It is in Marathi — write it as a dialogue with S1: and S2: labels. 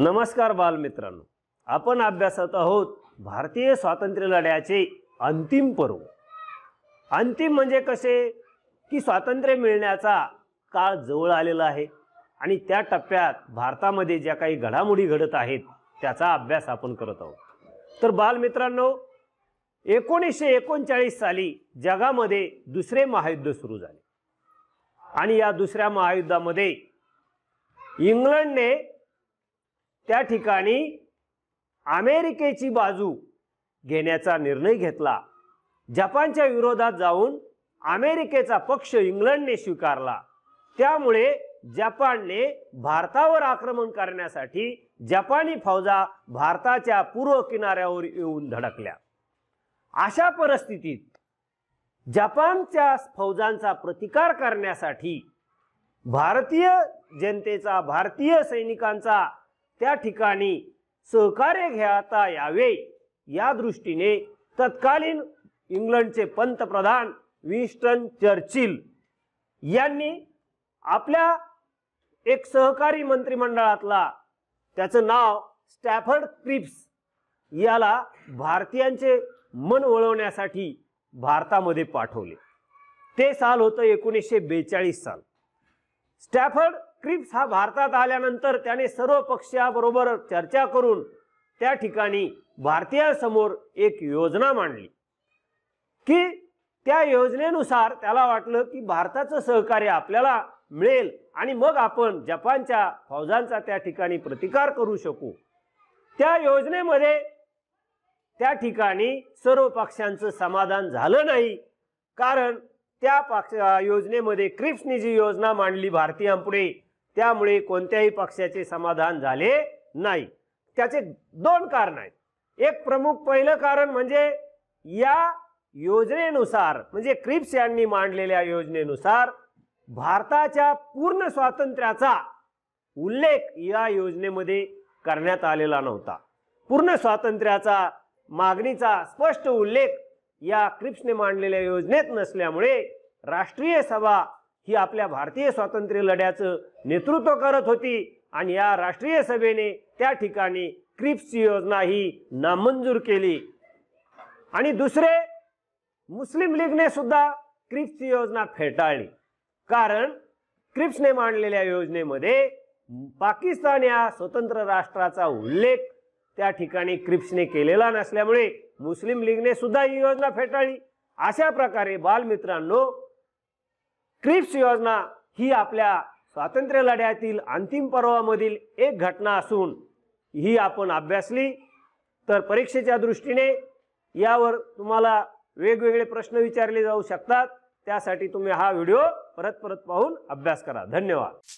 S1: नमस्कार बालमित्रांनो आपण अभ्यासात आहोत भारतीय स्वातंत्र्य लढ्याचे अंतिम पर्व अंतिम म्हणजे कसे की स्वातंत्र्य मिळण्याचा काळ जवळ आलेला आहे आणि त्या टप्प्यात भारतामध्ये ज्या काही घडामोडी घडत आहेत त्याचा अभ्यास आपण करत आहोत तर बालमित्रांनो एकोणीसशे एकोणचाळीस साली जगामध्ये दुसरे महायुद्ध सुरू झाले आणि या दुसऱ्या महायुद्धामध्ये इंग्लंडने त्या ठिकाणी अमेरिकेची बाजू घेण्याचा निर्णय घेतला जपानच्या विरोधात जाऊन अमेरिकेचा पक्ष इंग्लंडने स्वीकारला त्यामुळे जपानने भारतावर आक्रमण करण्यासाठी जपानी फौजा भारताच्या पूर्व किनाऱ्यावर येऊन धडकल्या अशा परिस्थितीत जपानच्या फौजांचा प्रतिकार करण्यासाठी भारतीय जनतेचा भारतीय सैनिकांचा त्या ठिकाणी सहकार्य घेता यावे या दृष्टीने तत्कालीन इंग्लंडचे पंतप्रधान विन्स्टन चर्चिल यांनी आपल्या एक सहकारी मंत्रिमंडळातला त्याचं नाव स्टॅफर्ड क्रिप्स याला भारतीयांचे मन वळवण्यासाठी भारतामध्ये पाठवले ते साल होतं एकोणीसशे बेचाळीस साल स्टॅफर्ड क्रिप्स हा भारतात आल्यानंतर त्याने सर्व पक्षाबरोबर चर्चा करून त्या ठिकाणी भारतीयांसमोर एक योजना मांडली की त्या योजनेनुसार त्याला वाटलं की भारताचं सहकार्य आपल्याला मिळेल आणि मग आपण जपानच्या फौजांचा त्या ठिकाणी प्रतिकार करू शकू त्या योजनेमध्ये त्या ठिकाणी सर्व पक्षांचं समाधान झालं नाही कारण त्या पक्ष योजनेमध्ये क्रिप्सनी जी योजना मांडली भारतीयांपुढे त्यामुळे कोणत्याही पक्षाचे समाधान झाले नाही त्याचे दोन कारण आहेत एक प्रमुख पहिलं कारण म्हणजे या योजनेनुसार म्हणजे क्रिप्स यांनी मांडलेल्या योजनेनुसार भारताच्या पूर्ण स्वातंत्र्याचा उल्लेख या योजनेमध्ये करण्यात आलेला नव्हता पूर्ण स्वातंत्र्याचा मागणीचा स्पष्ट उल्लेख या क्रिप्सने मांडलेल्या योजनेत नसल्यामुळे राष्ट्रीय सभा ही आपल्या भारतीय स्वातंत्र्य लढ्याचं नेतृत्व करत होती आणि या राष्ट्रीय सभेने त्या ठिकाणी क्रिप्सची योजना ही नामंजूर केली आणि दुसरे मुस्लिम लीगने सुद्धा क्रिप्सची योजना फेटाळली कारण क्रिप्सने मांडलेल्या योजनेमध्ये पाकिस्तान या स्वतंत्र राष्ट्राचा उल्लेख त्या ठिकाणी क्रिप्सने केलेला नसल्यामुळे मुस्लिम लीगने सुद्धा ही योजना फेटाळली अशा प्रकारे बालमित्रांनो क्रिप्स योजना ही आपल्या स्वातंत्र्य लढ्यातील अंतिम पर्वामधील एक घटना असून ही आपण अभ्यासली तर परीक्षेच्या दृष्टीने यावर तुम्हाला वेगवेगळे प्रश्न विचारले जाऊ शकतात त्यासाठी तुम्ही हा व्हिडिओ परत परत पाहून अभ्यास करा धन्यवाद